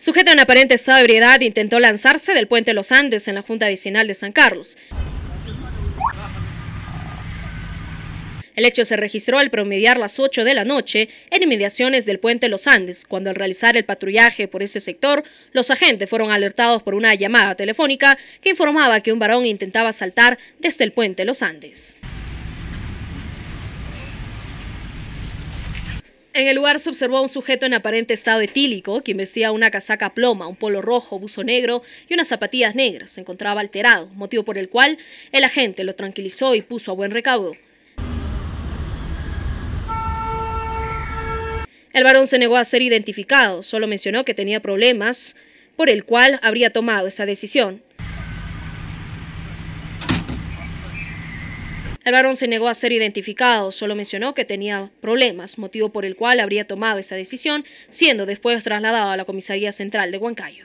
Sujeto en aparente estado de ebriedad, intentó lanzarse del puente Los Andes en la Junta Vecinal de San Carlos. El hecho se registró al promediar las 8 de la noche en inmediaciones del puente Los Andes, cuando al realizar el patrullaje por ese sector, los agentes fueron alertados por una llamada telefónica que informaba que un varón intentaba saltar desde el puente Los Andes. En el lugar se observó a un sujeto en aparente estado etílico, quien vestía una casaca ploma, un polo rojo, buzo negro y unas zapatillas negras. Se encontraba alterado, motivo por el cual el agente lo tranquilizó y puso a buen recaudo. El varón se negó a ser identificado, solo mencionó que tenía problemas, por el cual habría tomado esa decisión. El varón se negó a ser identificado, solo mencionó que tenía problemas, motivo por el cual habría tomado esta decisión, siendo después trasladado a la comisaría central de Huancayo.